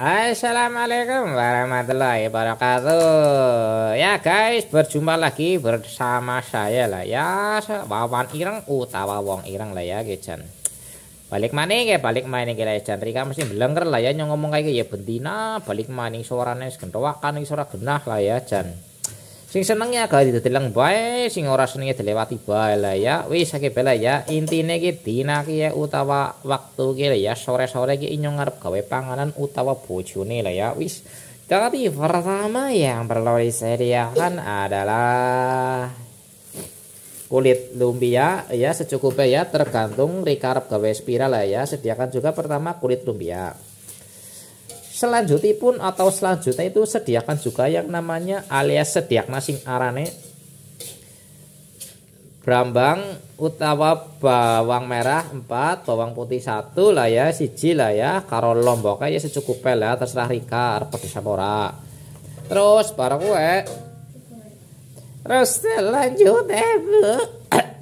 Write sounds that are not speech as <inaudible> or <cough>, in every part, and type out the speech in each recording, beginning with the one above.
Assalamualaikum warahmatullahi wabarakatuh Ya guys berjumpa lagi bersama saya lah ya Wawan Ireng utawa Wong Ireng lah ya gejan Balik maning ya balik maning ya Rika mesti belengker lah ya nyong ngomong kayak ya bentina Balik maning suaranya kan? suara genah lah ya jan sing senengnya agak didedeleng bae sing ora senenge dilewati bae lah ya wis akeh bela ya intine ki dina ki ya, utawa waktu ki ya sore-sore ki inyongarap ngarep gawe panganan utawa bojone lah ya wis tapi pertama yang perlu disediakan adalah kulit lumpia ya. ya secukupnya ya tergantung rikarep gawe spiral lah ya sediakan juga pertama kulit lumpia ya. Selanjutnya pun atau selanjutnya itu sediakan juga yang namanya alias sediak masing arane brambang utawa bawang merah 4 bawang putih satu lah ya siji lah ya karo lombok ya secukupnya lah terserah Rika arep samora terus para kue terus selanjutnya eh, bu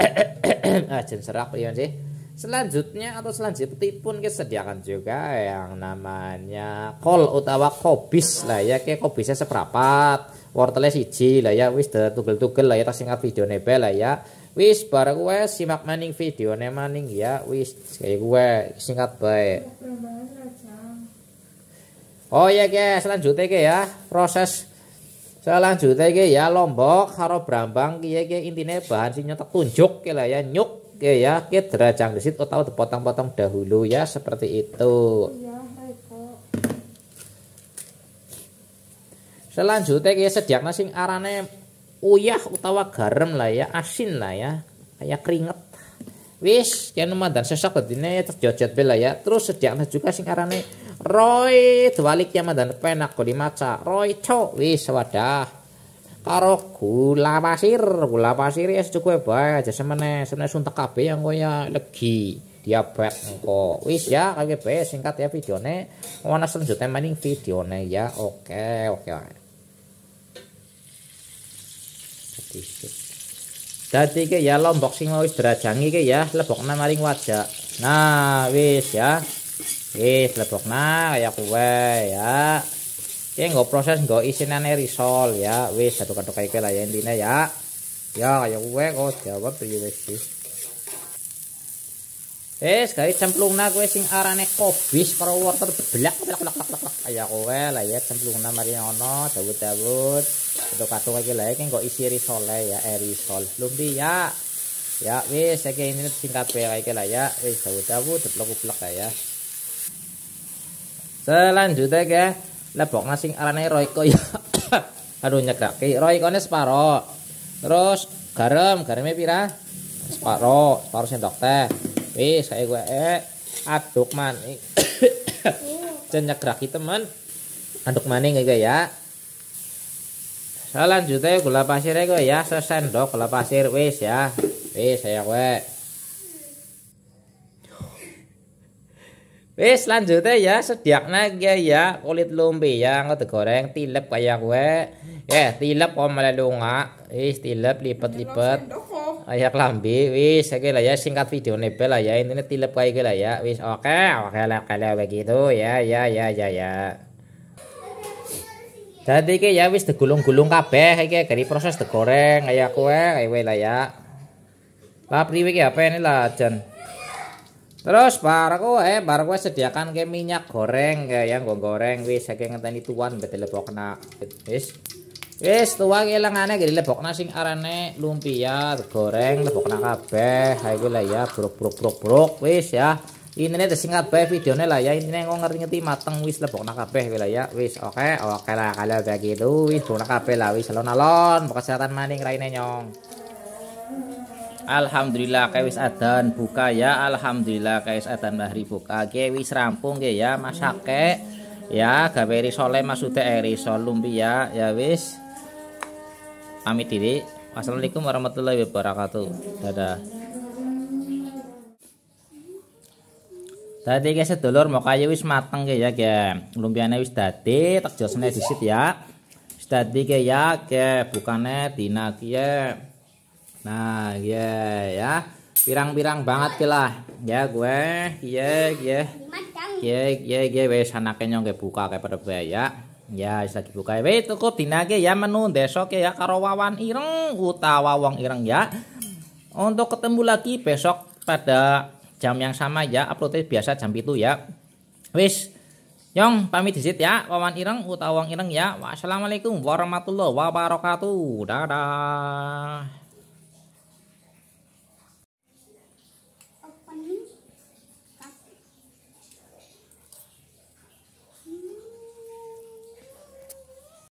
<coughs> ah serak pion ya, sih Selanjutnya atau selanjutnya pun kesediakan juga yang namanya kol utawa kobis lah ya kayak kobisnya seperapat wortelnya siji lah ya wis tugel-tugel lah ya tak singkat video nebel lah ya wis bareng gue simak maning video ne maning ya wis kayak gue singkat baik oh ya guys selanjutnya ke ya proses selanjutnya ke ya lombok haro brambang kayak kayak intinya bahan sih nyetak tunjuk lah ya nyuk Oke ya kita derajang situ atau dipotong-potong dahulu ya seperti itu iya, selanjutnya ya sediakna sing arane uyah utawa garam lah ya asin lah ya kayak keringet wis nomor dan sesak ya terjojet bela ya terus sediakna juga sing arane roy dwalik ya dan penak kulimaca. roy cow wis wadah karo gula pasir gula pasir ya cukup ya, baik aja semene semene suntek kabeh yang kaya ya, legi diabetes engko wis ya kabeh singkat ya videone mana selanjutnya mending videone ya oke oke jadi ke ya lombok sing wis derajangi ke ya lebok lebokna maring wajah nah wis ya wis lebok lebokna ya kue ya Ya nggak proses isi isinane risol ya. wes satu-satu kayak lah ya intinya ya. Ya kayak gue kok jawab tuh ya, wis sih. Wis cemplung cemplungna gue sing arane kobis karo water belak belak belak belak belak kayak gue lah ya cemplungna mari ono dawut-dawut. Kato-kato iki lha ya, kan nggak isi risole ya erisol. Eh, Lumpia. Ya. ya wis iki ini singkat bae kayak lah ya. Wis dawut belak belak belak ya. Selanjutnya guys lebok sing arane roiko ya <coughs> aduh nyegrake ini separo terus garam garamnya pira separo separo sendok teh wis kayak gue eh aduk maning cenyegraki <coughs> teman aduk maning kayak ya selanjutnya gula pasirnya gue ya sesendok gula pasir wis ya wis saya gue Wis selanjutnya ya sediakna ge ya, ya kulit ya, nggak goreng tilep kayak gue. Ya tilep kok malah lunga. Wis tilep lipet-lipet. Ayak lambi wis oke lah ya singkat video nih lah ya ini tilep kayak gila ya. Wis oke oke lah kalau begitu ya ya ya ya ya. Jadi ke ya wis digulung-gulung kabeh kayak dari proses digoreng kayak kue kayak lah ya. Lah priwe ke ya, apa ini lah jen. Terus bar eh, bar kowe sediakan ke minyak goreng ke yang gua goreng wis saking itu tuan betul lebokna. Wis. Wis tuwa ki lengane gede lebokna sing arane lumpia goreng lebokna kabeh. hai iku lah ya brok-brok-brok-brok wis ya. ini Intine sing kabeh videonya lah ya, ini kok ngerti-ngerti mateng wis lebokna kabeh lah ya. Wis oke, okay. oke okay lah kalau begitu wis lebokna kabeh lah wis alon-alon, kesehatan maning raine nyong. Alhamdulillah kewis wis adan buka ya alhamdulillah kewis wis adan bahri buka kewis rampung ya masake ya gawe risole maksudnya eh, risol lumpia ya. ya wis pamit diri wassalamualaikum warahmatullahi wabarakatuh dadah Tadi guys sedulur mau kayu wis mateng kayak ya ke lumpiannya wis dadi tak jelasnya disit ya. Wis dadi ya ke bukannya dina kayak Nah, ya yeah, ya. Pirang-pirang banget lah ya gue. Ya, ya. Ya, ya, ya wes anake nyong ge buka kayak pada bae ya. Ya, bisa dibuka wes cukup dinage ya menu besok ya karo wawan ireng utawa wong ireng ya. Untuk ketemu lagi besok pada jam yang sama ya, uploadnya e biasa jam itu ya. Wis, Yong pamit disit ya, wawan ireng utawa wong ireng ya. Wassalamualaikum warahmatullahi wabarakatuh. Dadah.